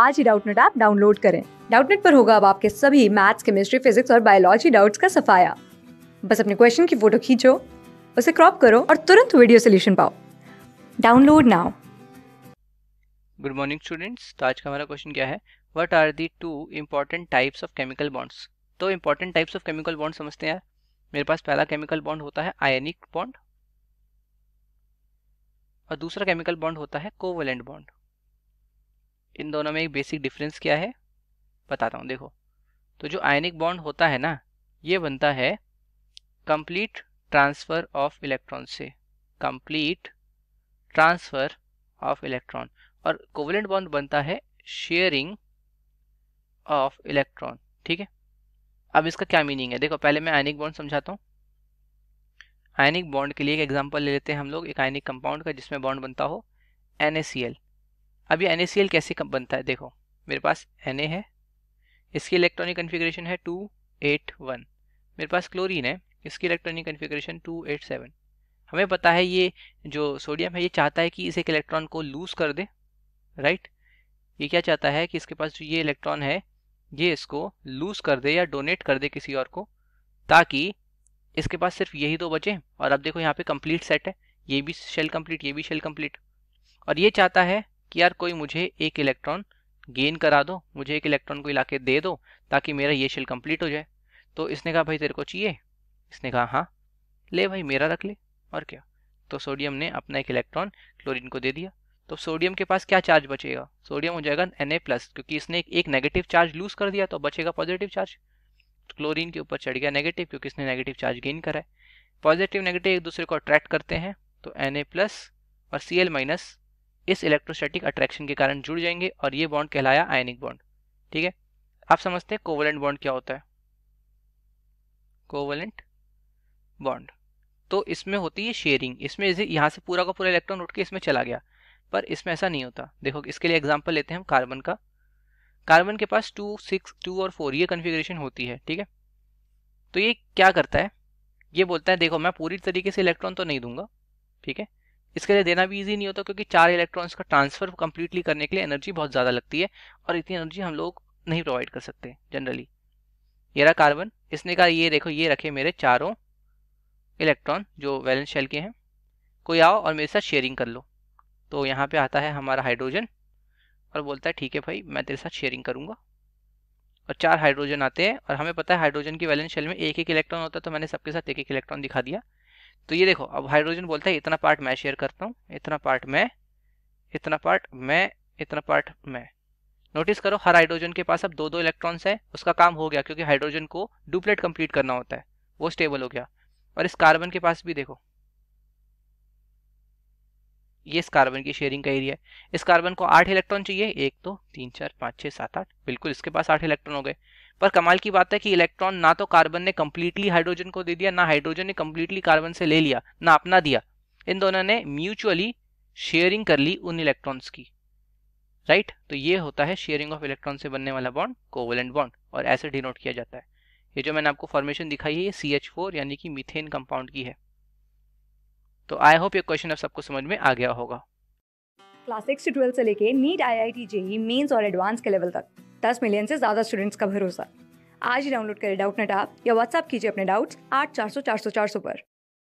आज ही Doubtnut app download करें डाउटनेट पर होगा अब आपके सभी मैथ्स केमिस्ट्री फिजिक्स और बायोलॉजी डाउट्स का सफाया बस अपने क्वेश्चन की फोटो खींचो उसे क्रॉप करो और तुरंत वीडियो सोल्यूशन पाओ download now good morning students तो आज का हमारा क्वेश्चन क्या है what are the two important types of chemical bonds तो important types of chemical bond समझते हैं मेरे पास पहला केमिकल बॉन्ड होता है आयनिक बॉन्ड और दूसरा केमिकल बॉन्ड होता है कोवलेंट बॉन्ड इन दोनों में एक बेसिक डिफरेंस क्या है बताता हूँ देखो तो जो आयनिक बॉन्ड होता है ना ये बनता है कंप्लीट ट्रांसफ़र ऑफ इलेक्ट्रॉन से कंप्लीट ट्रांसफ़र ऑफ इलेक्ट्रॉन और कोवलेंट बॉन्ड बनता है शेयरिंग ऑफ इलेक्ट्रॉन ठीक है अब इसका क्या मीनिंग है देखो पहले मैं आयनिक बॉन्ड समझाता हूँ आयनिक बॉन्ड के लिए एक एग्जांपल ले लेते हैं हम लोग एक आयनिक कंपाउंड का जिसमें बॉन्ड बनता हो एन अब ये NaCl कैसे बनता है देखो मेरे पास एन है इसकी इलेक्ट्रॉनिक कन्फिग्रेशन है टू एट वन मेरे पास क्लोरीन है इसकी electronic configuration two eight seven हमें पता है ये जो सोडियम है ये चाहता है कि इस एक इलेक्ट्रॉन को लूज कर दे राइट ये क्या चाहता है कि इसके पास जो ये इलेक्ट्रॉन है ये इसको लूज कर दे या डोनेट कर दे किसी और को ताकि इसके पास सिर्फ यही दो बचे और अब देखो यहाँ पे कंप्लीट सेट है ये भी शेल कंप्लीट ये भी शेल कंप्लीट और ये चाहता है कि यार कोई मुझे एक इलेक्ट्रॉन गेन करा दो मुझे एक इलेक्ट्रॉन को इलाके दे दो ताकि मेरा ये शेल कंप्लीट हो जाए तो इसने कहा भाई तेरे को चाहिए इसने कहा हाँ ले भाई मेरा रख ले और क्या तो सोडियम ने अपना एक इलेक्ट्रॉन क्लोरीन को दे दिया तो सोडियम के पास क्या चार्ज बचेगा सोडियम हो जाएगा एन प्लस क्योंकि इसने एक नेगेटिव चार्ज लूज कर दिया तो बचेगा पॉजिटिव चार्ज क्लोरीन के ऊपर चढ़ गया नेगेटिव क्योंकि इसने नेगेटिव चार्ज गेन करा है पॉजिटिव नेगेटिव एक दूसरे को अट्रैक्ट करते हैं तो एन प्लस और सी एल माइनस इस इलेक्ट्रोस्टैटिक अट्रैक्शन के कारण जुड़ जाएंगे और ये बॉन्ड कहलाया आयनिक बॉन्ड ठीक है आप समझते हैं कोवलेंट बॉन्ड क्या होता है कोवलेंट बॉन्ड तो इसमें होती है शेयरिंग इसमें यहाँ से पूरा का पूरा इलेक्ट्रॉन उठ के इसमें चला गया पर इसमें ऐसा नहीं होता देखो इसके लिए एग्जाम्पल लेते हैं हम कार्बन का कार्बन के पास टू सिक्स टू और फोर ये कन्फिग्रेशन होती है ठीक है तो ये क्या करता है ये बोलता है देखो मैं पूरी तरीके से इलेक्ट्रॉन तो नहीं दूंगा ठीक है इसके लिए देना भी ईजी नहीं होता क्योंकि चार इलेक्ट्रॉन्स का ट्रांसफर कंप्लीटली करने के लिए एनर्जी बहुत ज़्यादा लगती है और इतनी एनर्जी हम लोग नहीं प्रोवाइड कर सकते जनरली ये रहा कार्बन इसने कहा ये देखो ये रखे मेरे चारों इलेक्ट्रॉन जो वैलेंस शेल के हैं कोई आओ और मेरे साथ शेयरिंग कर लो तो यहाँ पे आता है हमारा हाइड्रोजन और बोलता है ठीक है भाई मैं तेरे साथ शेयरिंग करूँगा और चार हाइड्रोजन आते हैं और हमें पता है हाइड्रोजन की वैलेंस शेल में एक एक इलेक्ट्रॉन होता है तो मैंने सबके साथ एक एक इलेक्ट्रॉन दिखा दिया तो ये देखो अब हाइड्रोजन बोलता है इतना पार्ट मैं शेयर करता हूँ इतना पार्ट मैं इतना पार्ट मैं इतना पार्ट मैं नोटिस करो हर हाइड्रोजन के पास अब दो दो इलेक्ट्रॉन्स है उसका काम हो गया क्योंकि हाइड्रोजन को डुप्लेट कंप्लीट करना होता है वो स्टेबल हो गया और इस कार्बन के पास भी देखो ये इस कार्बन की शेयरिंग का एरिया है इस कार्बन को आठ इलेक्ट्रॉन चाहिए एक दो तो, तीन चार पाँच छः सात आठ बिल्कुल इसके पास आठ इलेक्ट्रॉन हो गए पर कमाल की बात है कि इलेक्ट्रॉन ना तो कार्बन ने कम्प्लीटली हाइड्रोजन को दे दिया ना हाइड्रोजन ने कम्प्लीटली कार्बन से ले लिया ना अपना दिया इन दोनों ने म्यूचुअली शेयरिंग कर ली उन इलेक्ट्रॉन्स की राइट right? तो ये होता है शेयरिंग ऑफ इलेक्ट्रॉन से बनने वाला बॉन्ड कोवलेंट बॉन्ड और ऐसे डिनोट किया जाता है ये जो मैंने आपको फॉर्मेशन दिखाई है ये सी यानी कि मीथेन कंपाउंड की है तो आई होप ये क्वेश्चन अब सबको समझ में आ गया होगा क्लास सिक्स से ट्वेल्थ से लेके NEET I I T JEE mains और एडवांस के लेवल तक दस मिलियन से ज़्यादा स्टूडेंट्स का भरोसा आज ही डाउनलोड करें डाउट नेट आप या व्हाट्सअप कीजिए अपने डाउट्स आठ चार सौ चार सौ चार सौ पर